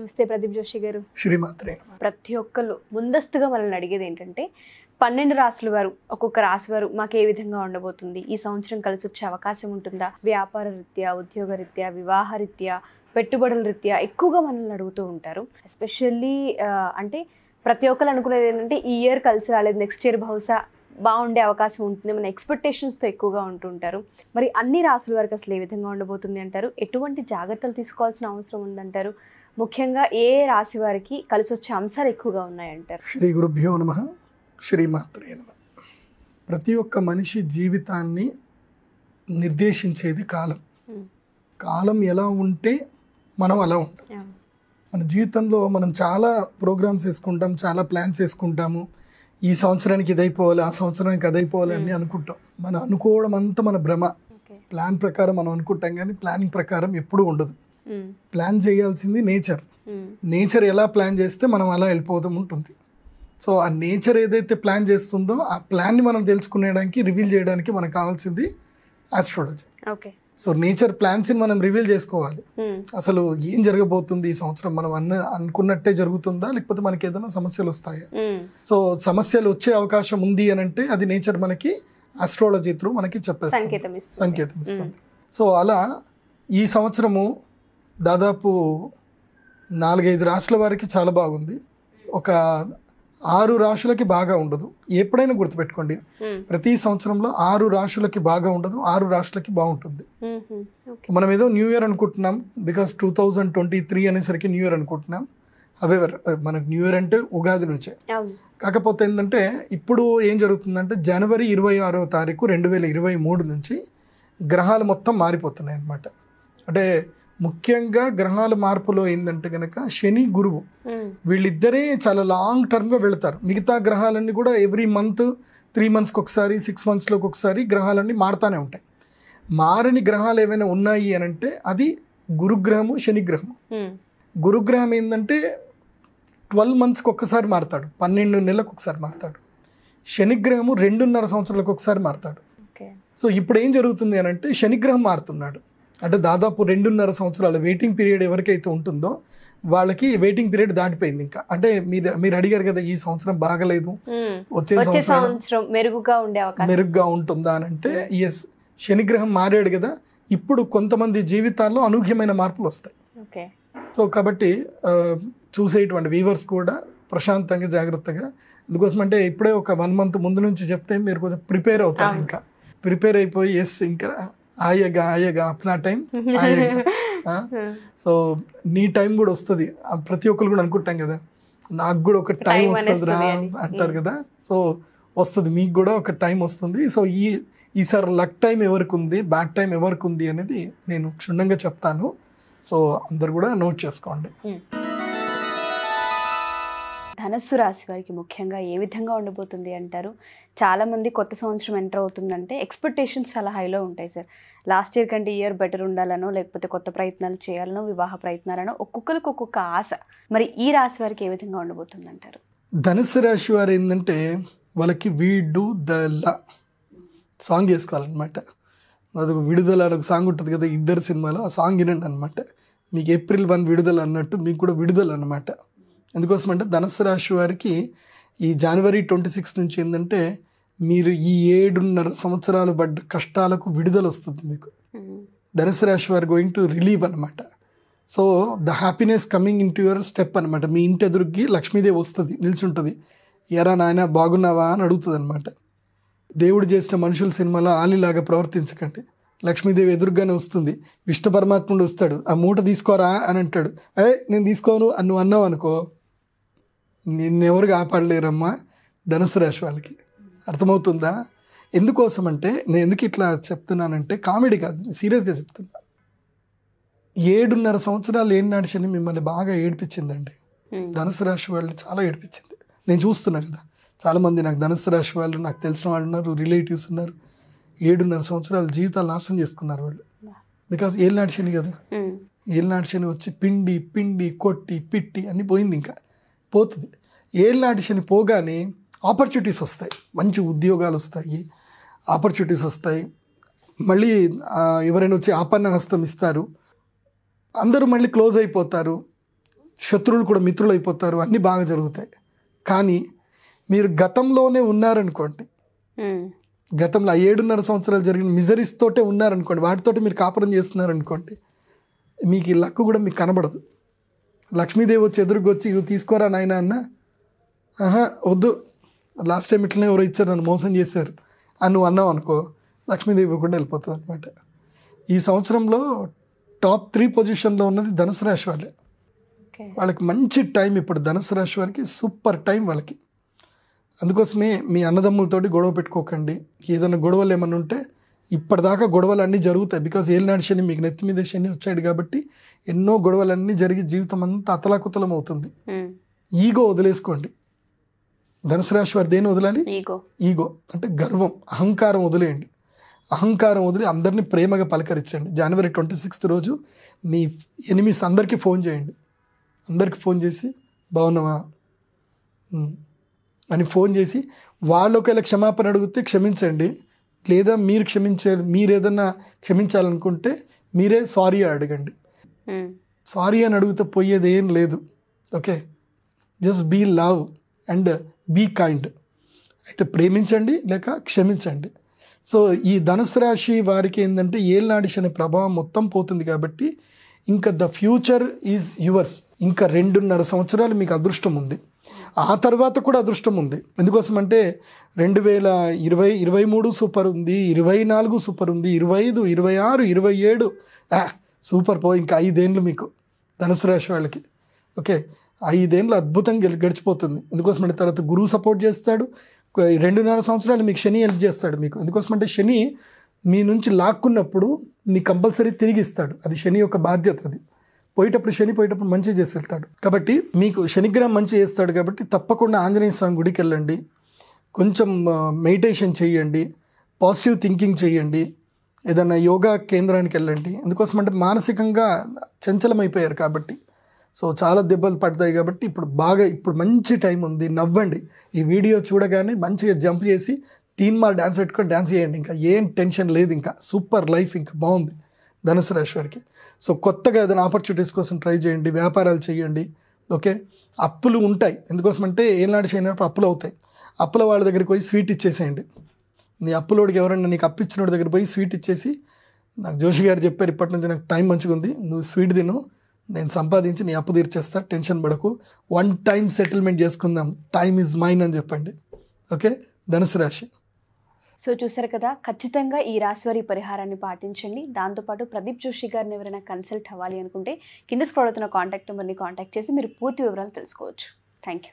నమస్తే ప్రదీప్ జోషి గారు శ్రీమాత్రే ప్రతి ఒక్కరు ముందస్తుగా మనల్ని అడిగేది ఏంటంటే పన్నెండు రాసుల వారు ఒక్కొక్క రాశి వారు మాకు ఏ విధంగా ఉండబోతుంది ఈ సంవత్సరం కలిసి వచ్చే అవకాశం ఉంటుందా వ్యాపార రీత్యా ఉద్యోగ రీత్యా వివాహ రీత్యా పెట్టుబడుల రీత్యా ఎక్కువగా మనల్ని అడుగుతూ ఉంటారు ఎస్పెషల్లీ అంటే ప్రతి ఒక్కరు అనుకునేది ఏంటంటే ఈ ఇయర్ కలిసి రాలేదు నెక్స్ట్ ఇయర్ బహుశా బాగుండే అవకాశం ఉంటుంది మన ఎక్స్పెక్టేషన్స్తో ఎక్కువగా ఉంటుంటారు మరి అన్ని రాసుల వరకు అసలు ఏ విధంగా ఉండబోతుంది అంటారు ఎటువంటి జాగ్రత్తలు తీసుకోవాల్సిన అవసరం ఉందంటారు ముఖ్యంగా ఏ రాశి వారికి కలిసి వచ్చే అంశాలు ఎక్కువగా ఉన్నాయంటారు శ్రీ గురుభ్యో నమ శ్రీమాత్రే నమ ప్రతి ఒక్క మనిషి జీవితాన్ని నిర్దేశించేది కాలం కాలం ఎలా ఉంటే మనం అలా ఉంటాం మన జీవితంలో మనం చాలా ప్రోగ్రామ్స్ వేసుకుంటాం చాలా ప్లాన్స్ వేసుకుంటాము ఈ సంవత్సరానికి ఇదైపోవాలి ఆ సంవత్సరానికి అదైపోవాలి అని hmm. అనుకుంటాం మనం అనుకోవడం అంతా మన భ్రమ ప్లాన్ ప్రకారం మనం అనుకుంటాం కానీ ప్లానింగ్ ప్రకారం ఎప్పుడూ ఉండదు hmm. ప్లాన్ చేయాల్సింది నేచర్ hmm. నేచర్ ఎలా ప్లాన్ చేస్తే మనం అలా వెళ్ళిపోతూ ఉంటుంది సో ఆ నేచర్ ఏదైతే ప్లాన్ చేస్తుందో ఆ ప్లాన్ని మనం తెలుసుకునేడానికి రివీల్ చేయడానికి మనకు కావాల్సింది ఆస్ట్రాలజీ ఓకే సో నేచర్ ప్లాన్స్ని మనం రివీల్ చేసుకోవాలి hmm. అసలు ఏం జరగబోతుంది ఈ సంవత్సరం మనం అన్న అనుకున్నట్టే జరుగుతుందా లేకపోతే మనకి ఏదైనా సమస్యలు వస్తాయా hmm. సో సమస్యలు వచ్చే అవకాశం ఉంది అని అంటే అది నేచర్ మనకి అస్ట్రాలజీ త్రూ మనకి చెప్పేస్తుంది సంకేతం ఇస్తుంది hmm. సో అలా ఈ సంవత్సరము దాదాపు నాలుగైదు రాష్ట్రాల వారికి చాలా బాగుంది ఒక ఆరు రాశులకి బాగా ఉండదు ఎప్పుడైనా గుర్తుపెట్టుకోండి ప్రతి సంవత్సరంలో ఆరు రాశులకి బాగా ఉండదు ఆరు రాశులకి బాగుంటుంది మనం ఏదో న్యూ ఇయర్ అనుకుంటున్నాం because two thousand twenty three అనేసరికి న్యూ ఇయర్ అనుకుంటున్నాం హవెవర్ uh, మనకు న్యూ ఇయర్ అంటే ఉగాది నుంచే కాకపోతే ఏంటంటే ఇప్పుడు ఏం జరుగుతుందంటే జనవరి ఇరవై ఆరో తారీఖు రెండు వేల ఇరవై మూడు నుంచి గ్రహాలు మొత్తం మారిపోతున్నాయి అన్నమాట అంటే ముఖ్యంగా గ్రహాల మార్పులో ఏంటంటే కనుక శని గురువు వీళ్ళిద్దరే చాలా లాంగ్ టర్మ్గా వెళతారు మిగతా గ్రహాలన్నీ కూడా ఎవ్రీ మంత్ త్రీ మంత్స్కి ఒకసారి సిక్స్ మంత్స్లోకి ఒకసారి గ్రహాలన్నీ మారుతానే ఉంటాయి మారని గ్రహాలు ఏమైనా ఉన్నాయి అని అంటే అది గురుగ్రహము శనిగ్రహము గురుగ్రహం ఏంటంటే ట్వెల్వ్ మంత్స్కి ఒక్కసారి మారుతాడు పన్నెండు నెలలకు ఒకసారి మారుతాడు శనిగ్రహము రెండున్నర సంవత్సరాలకు ఒకసారి మారుతాడు సో ఇప్పుడు ఏం జరుగుతుంది అని అంటే శనిగ్రహం మారుతున్నాడు అంటే దాదాపు రెండున్నర సంవత్సరాల వెయిటింగ్ పీరియడ్ ఎవరికైతే ఉంటుందో వాళ్ళకి వెయిటింగ్ పీరియడ్ దాటిపోయింది ఇంకా అంటే మీరు మీరు అడిగారు కదా ఈ సంవత్సరం బాగలేదు వచ్చే సంవత్సరం మెరుగుగా ఉండే మెరుగ్గా ఉంటుందా అని అంటే ఎస్ శనిగ్రహం మారాడు కదా ఇప్పుడు కొంతమంది జీవితాల్లో అనూహ్యమైన మార్పులు వస్తాయి సో కాబట్టి చూసేటువంటి వీవర్స్ కూడా ప్రశాంతంగా జాగ్రత్తగా అందుకోసం అంటే ఇప్పుడే ఒక వన్ మంత్ ముందు నుంచి చెప్తే మీరు కొంచెం ప్రిపేర్ అవుతారు ఇంకా ప్రిపేర్ అయిపోయి ఎస్ ఇంకా ఆయగా ఆయేగా అప్నా టైం సో నీ టైం కూడా వస్తుంది ప్రతి ఒక్కరు కూడా అనుకుంటాం కదా నాకు కూడా ఒక టైం వస్తుంది రా అంటారు కదా సో వస్తుంది మీకు కూడా ఒక టైం వస్తుంది సో ఈ ఈసారి లక్ టైం ఎవరికి ఉంది బ్యాడ్ టైం ఎవరికి ఉంది అనేది నేను క్షుణ్ణంగా చెప్తాను సో అందరు కూడా నోట్ చేసుకోండి ధనస్సు రాశి వారికి ముఖ్యంగా ఏ విధంగా ఉండబోతుంది అంటారు చాలామంది కొత్త సంవత్సరం ఎంటర్ అవుతుందంటే ఎక్స్పెక్టేషన్స్ చాలా హైలో ఉంటాయి సార్ లాస్ట్ ఇయర్ కంటే ఇయర్ బెటర్ ఉండాలనో లేకపోతే కొత్త ప్రయత్నాలు చేయాలనో వివాహ ప్రయత్నాలనో ఒక్కొక్కరికి ఒక్కొక్క ఆశ మరి ఈ రాశి వారికి ఏ విధంగా ఉండబోతుంది అంటారు ధనుసు రాశి వారు ఏంటంటే వాళ్ళకి వీడు దల సాంగ్ వేసుకోవాలన్నమాట అదొక విడుదల అని ఒక సాంగ్ ఉంటుంది కదా ఇద్దరు సినిమాలో ఆ సాంగ్ వినండి అనమాట మీకు ఏప్రిల్ వన్ విడుదల అన్నట్టు మీకు కూడా విడుదల అనమాట ఎందుకోసం అంటే రాశి వారికి ఈ జనవరి ట్వంటీ సిక్స్ నుంచి ఏంటంటే మీరు ఈ ఏడున్నర సంవత్సరాలు పడ్డ కష్టాలకు విడుదల వస్తుంది మీకు hmm. ధనస్సు రాశి వారు గోయింగ్ టు రిలీవ్ అనమాట so the happiness coming in to your step అనమాట మీ ఇంటి ఎదురుకి లక్ష్మీదేవి వస్తుంది నిల్చుంటుంది ఎరా నాయన బాగున్నావా అని అడుగుతుంది అనమాట దేవుడు చేసిన మనుషుల సినిమాలో ఆలీలాగా ప్రవర్తించకండి లక్ష్మీదేవి ఎదురుగానే వస్తుంది విష్ణు పరమాత్ముడు వస్తాడు ఆ మూట తీసుకోరా అని అంటాడు అయ్యే నేను తీసుకోను అని నువ్వు అన్నావు అనుకో నిన్నెవరు కాపాడలేరమ్మా ధనుసు రాశి వాళ్ళకి అర్థమవుతుందా ఎందుకోసం అంటే నేను ఎందుకు ఇట్లా చెప్తున్నానంటే కామెడీ కాదు సీరియస్గా చెప్తున్నా ఏడున్నర సంవత్సరాలు ఏం నడిచని మిమ్మల్ని బాగా ఏడిపించిందండి ధనుసు రాశి వాళ్ళు చాలా ఏడిపించింది నేను చూస్తున్నా కదా చాలామంది నాకు ధనుసు రాశి వాళ్ళు నాకు తెలిసిన వాళ్ళు ఉన్నారు రిలేటివ్స్ ఉన్నారు ఏడున్నర సంవత్సరాలు జీవితాలు నాశనం చేసుకున్నారు వాళ్ళు బికాస్ ఏళ్ళు నడిచింది కదా ఏళ్ళు నడిచని వచ్చి పిండి పిండి కొట్టి పిట్టి అన్నీ పోయింది ఇంకా పోతుంది ఏళ్ళ ఆడిషన్ పోగానే ఆపర్చునిటీస్ వస్తాయి మంచి ఉద్యోగాలు వస్తాయి ఆపర్చునిటీస్ వస్తాయి మళ్ళీ ఎవరైనా వచ్చి ఆపన్న హస్తం ఇస్తారు అందరూ మళ్ళీ క్లోజ్ అయిపోతారు శత్రువులు కూడా మిత్రులు అయిపోతారు అన్నీ బాగా జరుగుతాయి కానీ మీరు గతంలోనే ఉన్నారనుకోండి గతంలో ఏడున్నర సంవత్సరాలు జరిగిన మిజరీస్ తోటే ఉన్నారనుకోండి వాటితోటి మీరు కాపురం చేస్తున్నారనుకోండి మీకు ఈ లక్ కూడా మీకు కనబడదు లక్ష్మీదేవి వచ్చి వచ్చి ఇది తీసుకోరా నాయన అన్న ఆహా వద్దు లాస్ట్ టైం ఇట్లనే ఎవరో ఇచ్చారు నన్ను మోసం చేశారు అని నువ్వు అన్నావు అనుకో లక్ష్మీదేవి కూడా వెళ్ళిపోతుంది అనమాట ఈ సంవత్సరంలో టాప్ త్రీ పొజిషన్లో ఉన్నది ధనుసు రాశి వాళ్ళే వాళ్ళకి మంచి టైం ఇప్పుడు ధనుసు రాశి వారికి సూపర్ టైం వాళ్ళకి అందుకోసమే మీ అన్నదమ్ములతోటి గొడవ పెట్టుకోకండి ఏదైనా గొడవలు ఏమైనా ఉంటే ఇప్పటిదాకా గొడవలు అన్నీ జరుగుతాయి బికాజ్ ఏలినాడు శని మీకు నెత్తి మీద శని వచ్చాడు కాబట్టి ఎన్నో గొడవలన్నీ జరిగి జీవితం అంతా అతలాకుతలం అవుతుంది ఈగో hmm. వదిలేసుకోండి ధనుసు రాశి వారి దేని వదలాలి ఈగో అంటే గర్వం అహంకారం వదిలేయండి అహంకారం వదిలి అందరినీ ప్రేమగా పలకరించండి జనవరి ట్వంటీ సిక్స్త్ రోజు మీ ఎనిమిస్ అందరికీ ఫోన్ చేయండి అందరికి ఫోన్ చేసి బాగున్నావా hmm. అని ఫోన్ చేసి వాళ్ళు ఒకవేళ క్షమాపణ అడిగితే క్షమించండి లేదా మీరు క్షమించే మీరు ఏదన్నా క్షమించాలనుకుంటే మీరే సారీ అడగండి hmm. సారీ అని అడిగితే పోయేది ఏం లేదు okay just be love and be kind అయితే ప్రేమించండి లేక క్షమించండి సో ఈ ధనుసు రాశి వారికి ఏంటంటే ఏళ్ళనాడి అనే ప్రభావం మొత్తం పోతుంది కాబట్టి ఇంకా ద ఫ్యూచర్ ఈజ్ యువర్స్ ఇంకా రెండున్నర సంవత్సరాలు మీకు అదృష్టం ఉంది ఆ తర్వాత కూడా అదృష్టం ఉంది ఎందుకోసం అంటే రెండు వేల ఇరవై ఇరవై మూడు సూపర్ ఉంది ఇరవై నాలుగు సూపర్ ఉంది ఇరవై ఐదు ఇరవై ఆరు ఇరవై ఏడు సూపర్ పో ఇంకా ఐదేండ్లు మీకు ధనుసు రాశి వాళ్ళకి ఓకే ఐదేండ్లు అద్భుతంగా గడిచిపోతుంది ఎందుకోసం అంటే తర్వాత గురువు సపోర్ట్ చేస్తాడు రెండున్నర సంవత్సరాలు మీకు శని హెల్ప్ చేస్తాడు మీకు ఎందుకోసం అంటే శని మీ నుంచి లాక్కున్నప్పుడు మీ కంపల్సరీ తిరిగిస్తాడు అది శని యొక్క బాధ్యత అది పోయేటప్పుడు శని పోయేటప్పుడు మంచి చేసి వెళ్తాడు కాబట్టి మీకు శనిగ్రహం మంచి చేస్తాడు కాబట్టి తప్పకుండా ఆంజనేయ స్వామి గుడికి వెళ్ళండి కొంచెం మెడిటేషన్ చేయండి పాజిటివ్ థింకింగ్ చేయండి ఏదైనా యోగా కేంద్రానికి వెళ్ళండి ఎందుకోసం అంటే మానసికంగా చంచలమైపోయారు కాబట్టి సో చాలా దెబ్బలు పడతాయి కాబట్టి ఇప్పుడు బాగా ఇప్పుడు మంచి టైం ఉంది నవ్వండి ఈ వీడియో చూడగానే మంచిగా జంప్ చేసి తీన్మార్ డ్యాన్స్ పెట్టుకొని డ్యాన్స్ చేయండి ఇంకా ఏం టెన్షన్ లేదు ఇంకా సూపర్ లైఫ్ ఇంకా బాగుంది ధనుసు రాశి వారికి సో కొత్తగా ఏదైనా ఆపర్చునిటీస్ కోసం ట్రై చేయండి వ్యాపారాలు చేయండి ఓకే అప్పులు ఉంటాయి ఎందుకోసం అంటే ఏనాడు చేయనప్పుడు అప్పులు అవుతాయి అప్పుల వాళ్ళ దగ్గరికి పోయి స్వీట్ ఇచ్చేసేయండి నీ అప్పులోడికి ఎవరన్నా నీకు అప్పిచ్చినోడి దగ్గర పోయి స్వీట్ ఇచ్చేసి నాకు జోషి గారు చెప్పారు ఇప్పటి నుంచి నాకు టైం మంచిగా ఉంది నువ్వు స్వీట్ తిను నేను సంపాదించి నీ అప్పు తీర్చేస్తా టెన్షన్ పడకు వన్ టైం సెటిల్మెంట్ చేసుకుందాం టైం ఈజ్ మైన్ అని చెప్పండి ఓకే ధనుసు రాశి సో చూసారు కదా ఖచ్చితంగా ఈ రాశివారి పరిహారాన్ని పాటించండి దాంతోపాటు ప్రదీప్ జోషి గారిని ఎవరైనా కన్సల్ట్ అవ్వాలి అనుకుంటే కింద స్క్రోల్ అవుతున్న కాంటాక్ట్ నెంబర్ని కాంటాక్ట్ చేసి మీరు పూర్తి వివరాలు తెలుసుకోవచ్చు థ్యాంక్ యూ